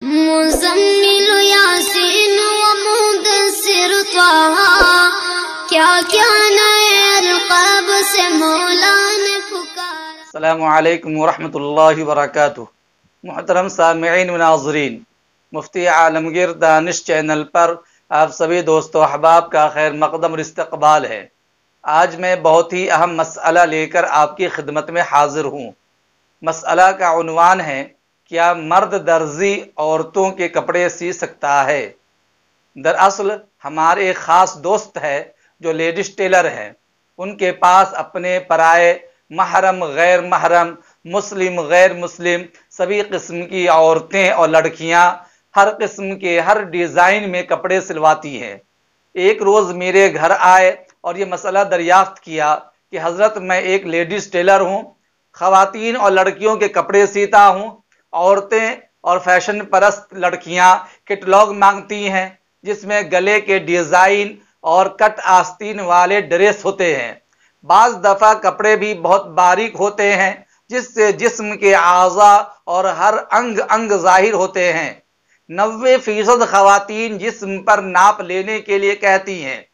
मोहतरम सामईन मुफ्ती आलमगीर दानिश चैनल पर आप सभी दोस्तों अहबाब का खैर मकदम और इस्तबाल है आज मैं बहुत ही अहम मसला लेकर आपकी खिदमत में हाजिर हूँ मसला का उनवान है क्या मर्द दर्जी औरतों के कपड़े सी सकता है दरअसल हमारे एक ख़ास दोस्त है जो लेडीज टेलर हैं उनके पास अपने पराए महरम गैर महरम मुस्लिम गैर मुस्लिम सभी किस्म की औरतें और लड़कियां हर किस्म के हर डिज़ाइन में कपड़े सिलवाती हैं एक रोज़ मेरे घर आए और ये मसला दरियाफ्त किया कि हज़रत मैं एक लेडीज़ टेलर हूँ ख़वातीन और लड़कियों के कपड़े सीता हूँ औरतें और फैशन परस्त लड़कियां किटलॉग मांगती हैं जिसमें गले के डिज़ाइन और कट आस्तीन वाले ड्रेस होते हैं बाज दफ़ा कपड़े भी बहुत बारीक होते हैं जिससे जिस्म के आज़ा और हर अंग अंग जाहिर होते हैं नबे फीसद खातन जिस्म पर नाप लेने के लिए कहती हैं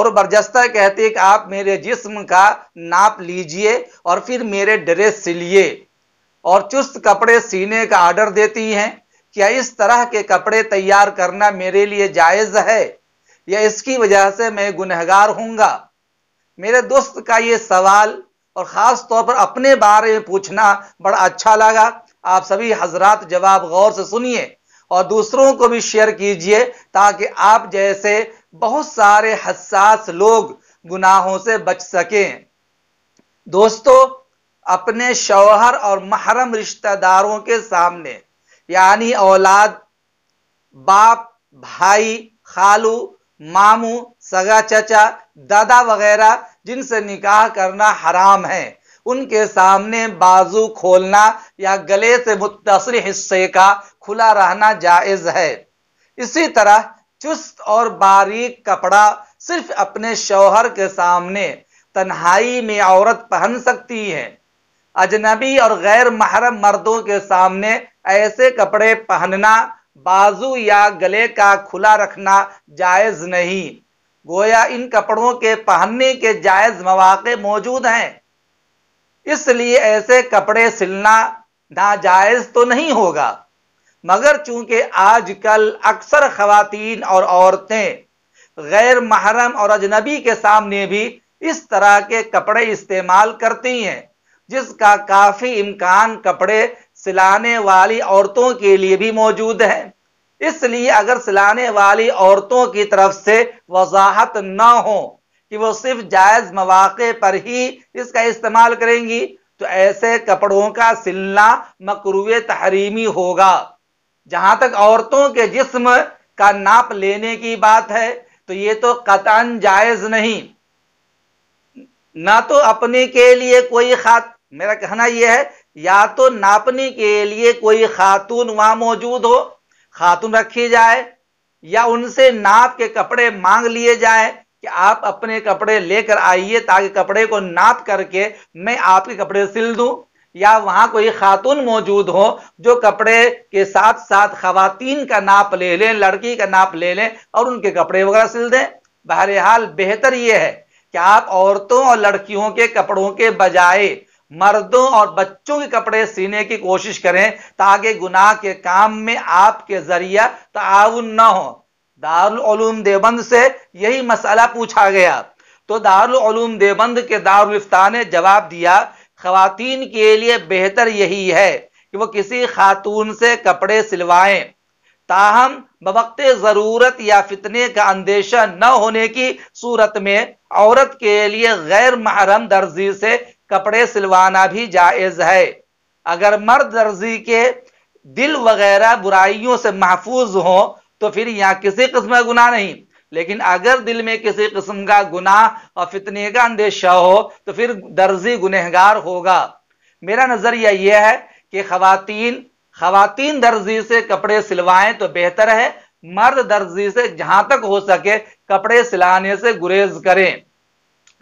और कहती कहते कि आप मेरे जिस्म का नाप लीजिए और फिर मेरे ड्रेस सिलिए और चुस्त कपड़े सीने का आर्डर देती हैं क्या इस तरह के कपड़े तैयार करना मेरे लिए जायज है या इसकी वजह से मैं गुनहगार हूंगा मेरे दोस्त का ये सवाल और ख़ास तौर पर अपने बारे में पूछना बड़ा अच्छा लगा आप सभी हजरात जवाब गौर से सुनिए और दूसरों को भी शेयर कीजिए ताकि आप जैसे बहुत सारे हसास लोग गुनाहों से बच सकें दोस्तों अपने शौहर और महरम रिश्तेदारों के सामने यानी औलाद बाप भाई खालू मामू सगा चचा दादा वगैरह जिनसे निकाह करना हराम है उनके सामने बाजू खोलना या गले से मुतसर हिस्से का खुला रहना जायज है इसी तरह चुस्त और बारीक कपड़ा सिर्फ अपने शौहर के सामने तन्हाई में औरत पहन सकती है अजनबी और गैर महरम मर्दों के सामने ऐसे कपड़े पहनना बाजू या गले का खुला रखना जायज़ नहीं गोया इन कपड़ों के पहनने के जायज़ मौाक़े मौजूद हैं इसलिए ऐसे कपड़े सिलना नाजायज़ तो नहीं होगा मगर चूंकि आजकल अक्सर खवतिन और औरतें गैर महरम और अजनबी के सामने भी इस तरह के कपड़े इस्तेमाल करती हैं जिसका काफी इम्कान कपड़े सिलाने वाली औरतों के लिए भी मौजूद है इसलिए अगर सिलाने वाली औरतों की तरफ से वजाहत ना हो कि वो सिर्फ जायज मौाक़े पर ही इसका इस्तेमाल करेंगी तो ऐसे कपड़ों का सिलना मकरू तहरीमी होगा जहां तक औरतों के जिस्म का नाप लेने की बात है तो ये तो कतान जायज नहीं ना तो अपने के लिए कोई खात मेरा कहना यह है या तो नापने के लिए कोई खातून वहां मौजूद हो खातून रखी जाए या उनसे नाप के कपड़े मांग लिए जाए कि आप अपने कपड़े लेकर आइए ताकि कपड़े को नाप करके मैं आपके कपड़े सिल दूं या वहां कोई खातून मौजूद हो जो कपड़े के साथ साथ खातन का नाप ले लें लड़की का नाप ले लें और उनके कपड़े वगैरह सिल दें बहरहाल बेहतर यह है कि आप औरतों और लड़कियों के कपड़ों के बजाय मर्दों और बच्चों के कपड़े सीने की कोशिश करें ताकि गुनाह के काम में आपके जरिया ताउन न हो दारुलूम देवबंद से यही मसला पूछा गया तो दारूम देवबंद के दारुलफ्ता ने जवाब दिया खातन के लिए बेहतर यही है कि वो किसी खातून से कपड़े सिलवाएं ताहम बवक्त ज़रूरत या फितने का अंदेशा न होने की सूरत में औरत के लिए गैर महरम दर्जी से कपड़े सिलवाना भी जायज़ है अगर मर्द दर्जी के दिल वगैरह बुराइयों से महफूज हो तो फिर यहाँ किसी किस्म का गुनाह नहीं लेकिन अगर दिल में किसी किस्म का गुनाह और फितने का अंदेशा हो तो फिर दर्जी गुनहगार होगा मेरा नज़रिया यह है कि खातन खातन दर्जी से कपड़े सिलवाएं तो बेहतर है मर्द दर्जी से जहां तक हो सके कपड़े सिलाने से गुरेज करें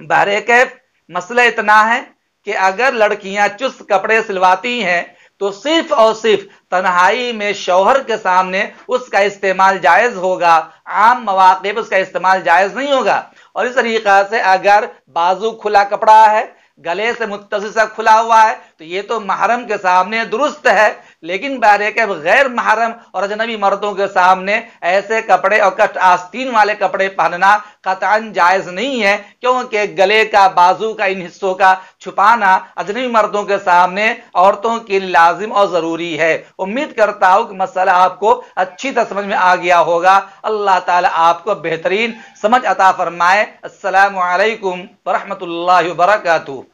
बहर कैफ मसला इतना है कि अगर लड़कियां चुस्त कपड़े सिलवाती हैं तो सिर्फ और सिर्फ तन्हाई में शौहर के सामने उसका इस्तेमाल जायज़ होगा आम मौाक़े पर उसका इस्तेमाल जायज़ नहीं होगा और इस तरीक़ा से अगर बाजू खुला कपड़ा है गले से मुतसिल सा खुला हुआ है तो ये तो महरम के सामने दुरुस्त है लेकिन बहर के गैर महरम और अजनबी मर्दों के सामने ऐसे कपड़े और कट आस्तीन वाले कपड़े पहनना कतान जायज नहीं है क्योंकि गले का बाजू का इन हिस्सों का छुपाना अजनबी मर्दों के सामने औरतों के लिए लाजिम और ज़रूरी है उम्मीद करता हूँ कि मसला आपको अच्छी तरह समझ में आ गया होगा अल्लाह ताला आपको बेहतरीन समझ अता फरमाए असल वरहमल वर्का